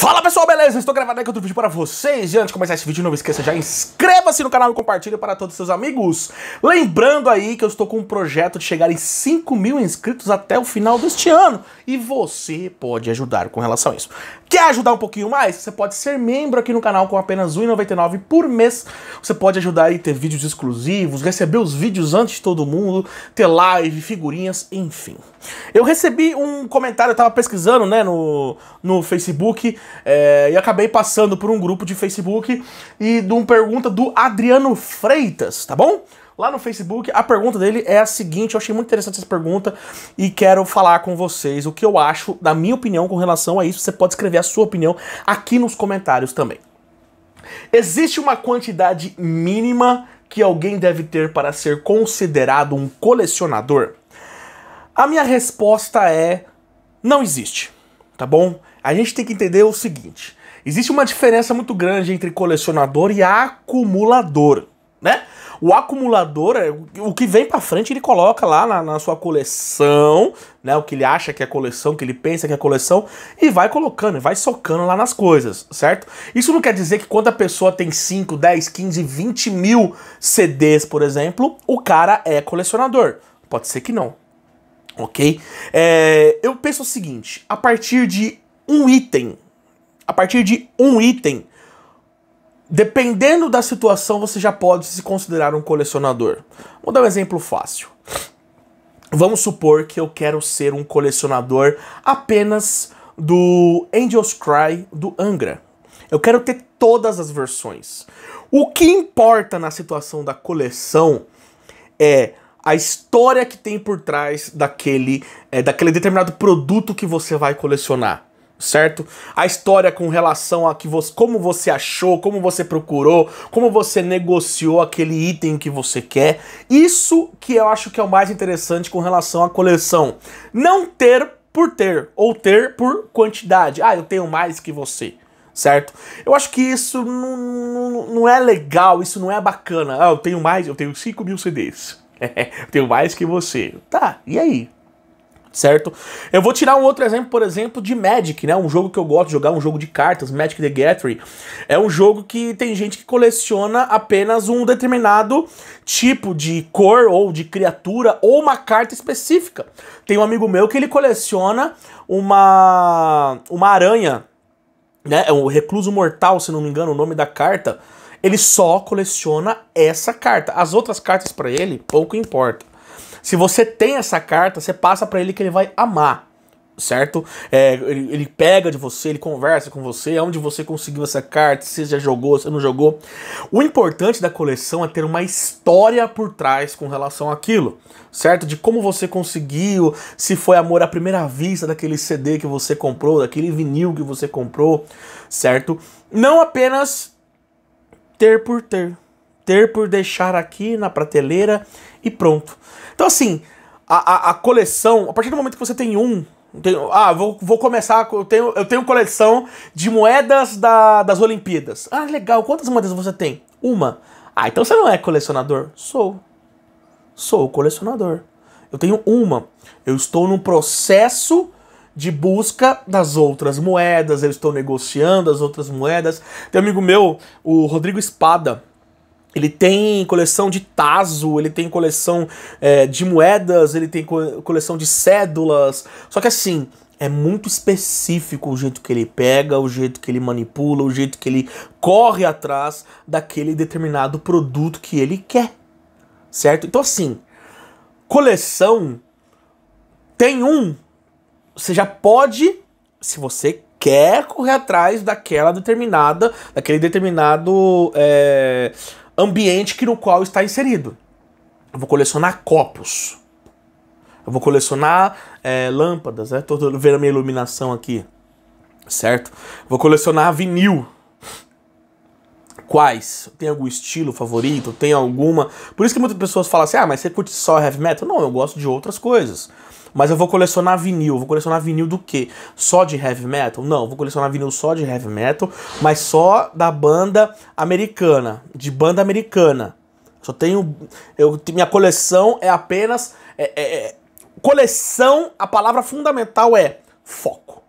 Fala pessoal, beleza? Estou gravando aqui outro vídeo para vocês e antes de começar esse vídeo não esqueça, já inscreva-se no canal e compartilha para todos os seus amigos. Lembrando aí que eu estou com um projeto de chegar em 5 mil inscritos até o final deste ano e você pode ajudar com relação a isso. Quer ajudar um pouquinho mais? Você pode ser membro aqui no canal com apenas R$1,99 por mês. Você pode ajudar a ter vídeos exclusivos, receber os vídeos antes de todo mundo, ter live, figurinhas, enfim. Eu recebi um comentário, eu estava pesquisando né, no, no Facebook é, e acabei passando por um grupo de Facebook e de uma pergunta do Adriano Freitas, tá bom? Lá no Facebook, a pergunta dele é a seguinte: eu achei muito interessante essa pergunta e quero falar com vocês o que eu acho, da minha opinião com relação a isso. Você pode escrever a sua opinião aqui nos comentários também. Existe uma quantidade mínima que alguém deve ter para ser considerado um colecionador? A minha resposta é: não existe, tá bom? a gente tem que entender o seguinte: existe uma diferença muito grande entre colecionador e acumulador, né? O acumulador, é, o que vem para frente, ele coloca lá na, na, sua coleção, né? O que ele acha que é coleção, o que ele pensa que é coleção, e vai colocando, vai socando lá nas coisas, certo? Isso não quer dizer que quando a pessoa tem 5, 10, 15, 20 mil CDs, por exemplo, o cara é colecionador. Pode ser que não. Ok? É, eu penso o seguinte: a partir de um item. A partir de um item, dependendo da situação, você já pode se considerar um colecionador. Vou dar um exemplo fácil. Vamos supor que eu quero ser um colecionador apenas do Angels Cry do Angra. Eu quero ter todas as versões. O que importa na situação da coleção é a história que tem por trás daquele, é, daquele determinado produto que você vai colecionar certo? A história com relação a que você, como você achou, como você procurou, como você negociou aquele item que você quer. Isso que eu acho que é o mais interessante com relação à coleção. Não ter por ter ou ter por quantidade. Ah, eu tenho mais que você. Certo? Eu acho que isso não, não, não é legal, isso não é bacana. Ah, eu tenho mais, eu tenho 5 mil CDs. eu tenho mais que você. Tá, e aí? certo? Eu vou tirar um outro exemplo, por exemplo, de Magic, né? Um jogo que eu gosto de jogar, um jogo de cartas, Magic the Gathering. É um jogo que tem gente que coleciona apenas um determinado tipo de cor ou de criatura ou uma carta específica. Tem um amigo meu que ele coleciona uma uma aranha, né? É um recluso mortal, se não me engano, o nome da carta. Ele só coleciona essa carta. As outras cartas para ele pouco importa. Se você tem essa carta, você passa para ele que ele vai amar, certo? É, ele, ele, pega de você, ele conversa com você, é onde você conseguiu essa carta, se já jogou, se não jogou. O importante da coleção é ter uma história por trás com relação àquilo, certo? De como você conseguiu, se foi amor à primeira vista daquele CD que você comprou, daquele vinil que você comprou, certo? Não apenas ter por ter ter por deixar aqui na prateleira e pronto. Então, assim, a, a, a coleção, a partir do momento que você tem um, tenho, ah, vou, vou começar. Eu tenho, eu tenho coleção de moedas da, das Olimpíadas. Ah, legal. Quantas moedas você tem? Uma. Ah, então você não é colecionador? Sou. Sou colecionador. Eu tenho uma. Eu estou num processo de busca das outras moedas. Eu estou negociando as outras moedas. Tem um amigo meu, o Rodrigo Espada. Ele tem coleção de taso, ele tem coleção é, de moedas, ele tem co coleção de cédulas. Só que assim, é muito específico o jeito que ele pega, o jeito que ele manipula, o jeito que ele corre atrás daquele determinado produto que ele quer. Certo? Então assim, coleção tem um, você já pode, se você quer correr atrás daquela determinada, daquele determinado é, ambiente que no qual está inserido. Eu vou colecionar copos. Eu vou colecionar é, lâmpadas, né? Tô vendo a minha iluminação aqui, certo? Vou colecionar vinil. Quais? Tem algum estilo favorito? Tem alguma? Por isso que muitas pessoas falam assim, ah, mas você curte só heavy metal? Não, eu gosto de outras coisas. Mas eu vou colecionar vinil. Vou colecionar vinil do quê? Só de heavy metal? Não, vou colecionar vinil só de heavy metal, mas só da banda americana. De banda americana. Só tenho. Eu, minha coleção é apenas. É, é, é coleção, a palavra fundamental é foco.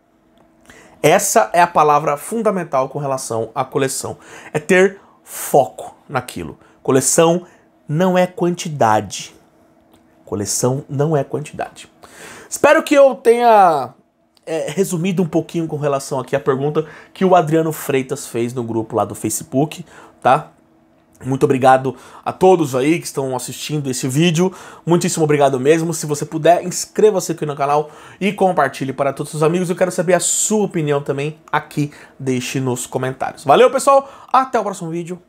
Essa é a palavra fundamental com relação à coleção. É ter foco naquilo. Coleção não é quantidade. Coleção não é quantidade. Espero que eu tenha é, resumido um pouquinho com relação aqui à pergunta que o Adriano Freitas fez no grupo lá do Facebook, tá? Muito obrigado a todos aí que estão assistindo esse vídeo. Muitíssimo obrigado mesmo. Se você puder, inscreva-se aqui no canal e compartilhe para todos os amigos. Eu quero saber a sua opinião também aqui. Deixe nos comentários. Valeu, pessoal. Até o próximo vídeo.